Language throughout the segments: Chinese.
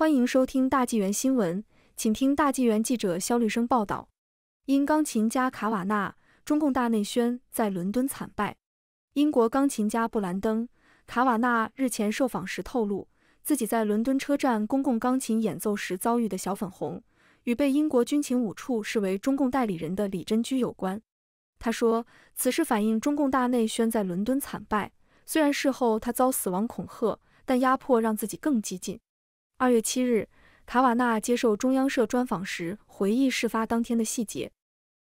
欢迎收听《大纪元新闻》，请听大纪元记者肖律生报道。因钢琴家卡瓦纳，中共大内宣在伦敦惨败。英国钢琴家布兰登·卡瓦纳日前受访时透露，自己在伦敦车站公共钢琴演奏时遭遇的小粉红，与被英国军情五处视为中共代理人的李珍居有关。他说，此事反映中共大内宣在伦敦惨败。虽然事后他遭死亡恐吓，但压迫让自己更激进。二月七日，卡瓦纳接受中央社专访时回忆事发当天的细节。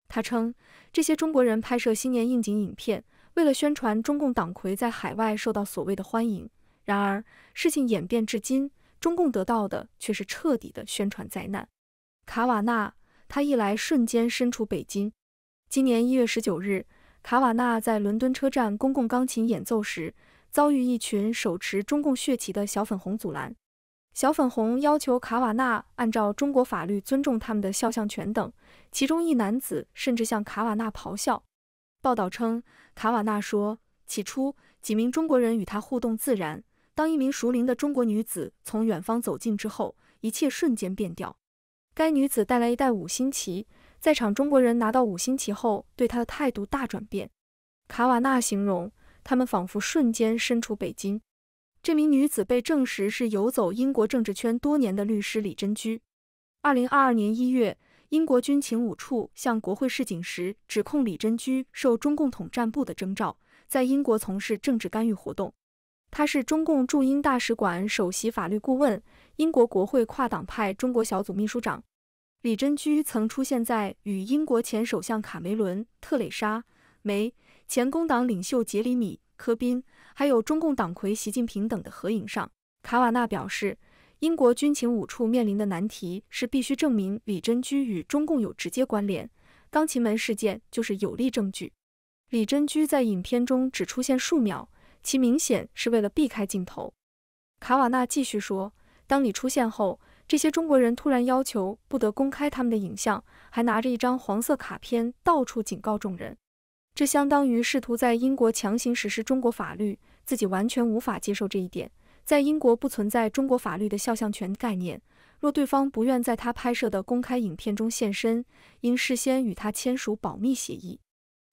他称，这些中国人拍摄新年应景影片，为了宣传中共党魁在海外受到所谓的欢迎。然而，事情演变至今，中共得到的却是彻底的宣传灾难。卡瓦纳，他一来瞬间身处北京。今年一月十九日，卡瓦纳在伦敦车站公共钢琴演奏时，遭遇一群手持中共血旗的小粉红阻拦。小粉红要求卡瓦纳按照中国法律尊重他们的肖像权等。其中一男子甚至向卡瓦纳咆哮。报道称，卡瓦纳说，起初几名中国人与他互动自然。当一名熟龄的中国女子从远方走近之后，一切瞬间变调。该女子带来一袋五星旗，在场中国人拿到五星旗后，对她的态度大转变。卡瓦纳形容，他们仿佛瞬间身处北京。这名女子被证实是游走英国政治圈多年的律师李真居。二零二二年一月，英国军情五处向国会示警时，指控李真居受中共统战部的征召，在英国从事政治干预活动。他是中共驻英大使馆首席法律顾问，英国国会跨党派中国小组秘书长。李真居曾出现在与英国前首相卡梅伦、特蕾莎·梅、前工党领袖杰里米。科宾，还有中共党魁习近平等的合影上，卡瓦纳表示，英国军情五处面临的难题是必须证明李真居与中共有直接关联。钢琴门事件就是有力证据。李真居在影片中只出现数秒，其明显是为了避开镜头。卡瓦纳继续说，当李出现后，这些中国人突然要求不得公开他们的影像，还拿着一张黄色卡片到处警告众人。这相当于试图在英国强行实施中国法律，自己完全无法接受这一点。在英国不存在中国法律的肖像权概念。若对方不愿在他拍摄的公开影片中现身，应事先与他签署保密协议。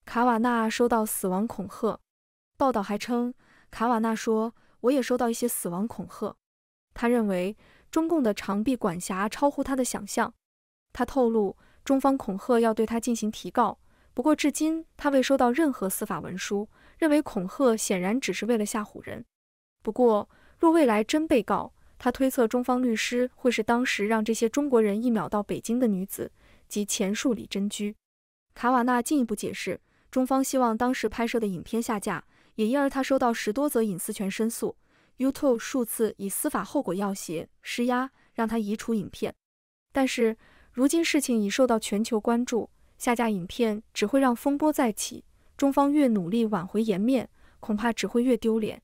卡瓦纳收到死亡恐吓。报道还称，卡瓦纳说：“我也收到一些死亡恐吓。”他认为中共的长臂管辖超乎他的想象。他透露，中方恐吓要对他进行提告。不过，至今他未收到任何司法文书，认为恐吓显然只是为了吓唬人。不过，若未来真被告，他推测中方律师会是当时让这些中国人一秒到北京的女子及前述李真居卡瓦纳。进一步解释，中方希望当时拍摄的影片下架，也因而他收到十多则隐私权申诉，YouTube 数次以司法后果要挟施压，让他移除影片。但是，如今事情已受到全球关注。下架影片只会让风波再起，中方越努力挽回颜面，恐怕只会越丢脸。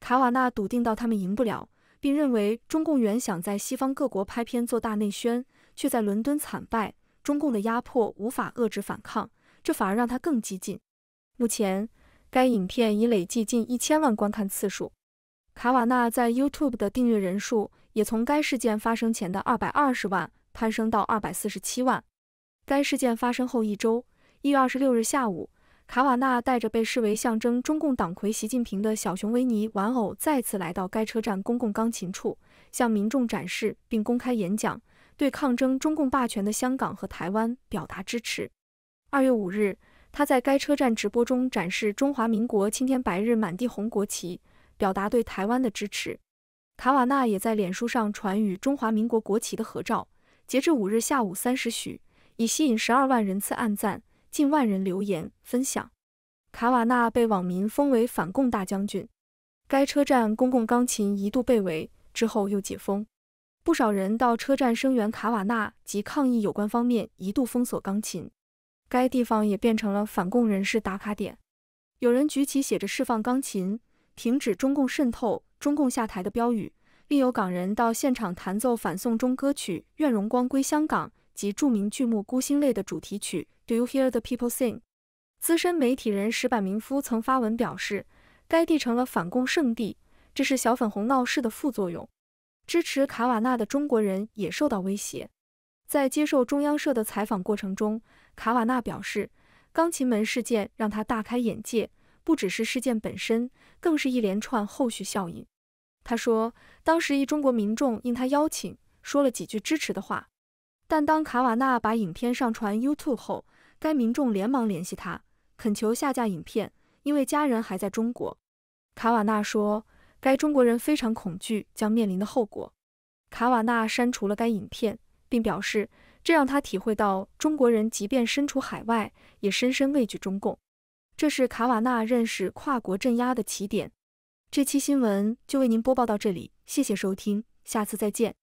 卡瓦纳笃定到他们赢不了，并认为中共原想在西方各国拍片做大内宣，却在伦敦惨败。中共的压迫无法遏制反抗，这反而让他更激进。目前，该影片已累计近一千万观看次数，卡瓦纳在 YouTube 的订阅人数也从该事件发生前的二百二十万攀升到二百四十七万。该事件发生后一周，一月二十六日下午，卡瓦纳带着被视为象征中共党魁习近平的小熊维尼玩偶再次来到该车站公共钢琴处，向民众展示并公开演讲，对抗争中共霸权的香港和台湾表达支持。二月五日，他在该车站直播中展示中华民国青天白日满地红国旗，表达对台湾的支持。卡瓦纳也在脸书上传与中华民国国旗的合照。截至五日下午三时许。已吸引十二万人次按赞，近万人留言分享。卡瓦纳被网民封为反共大将军。该车站公共钢琴一度被围，之后又解封。不少人到车站声援卡瓦纳及抗议有关方面一度封锁钢琴。该地方也变成了反共人士打卡点。有人举起写着“释放钢琴，停止中共渗透，中共下台”的标语。另有港人到现场弹奏反送中歌曲《愿荣光归香港》。及著名剧目《孤星泪》的主题曲《Do You Hear the People Sing》。资深媒体人石坂明夫曾发文表示，该地成了反共圣地，这是小粉红闹事的副作用。支持卡瓦纳的中国人也受到威胁。在接受中央社的采访过程中，卡瓦纳表示，钢琴门事件让他大开眼界，不只是事件本身，更是一连串后续效应。他说，当时一中国民众应他邀请，说了几句支持的话。但当卡瓦纳把影片上传 YouTube 后，该民众连忙联系他，恳求下架影片，因为家人还在中国。卡瓦纳说，该中国人非常恐惧将面临的后果。卡瓦纳删除了该影片，并表示这让他体会到中国人即便身处海外，也深深畏惧中共。这是卡瓦纳认识跨国镇压的起点。这期新闻就为您播报到这里，谢谢收听，下次再见。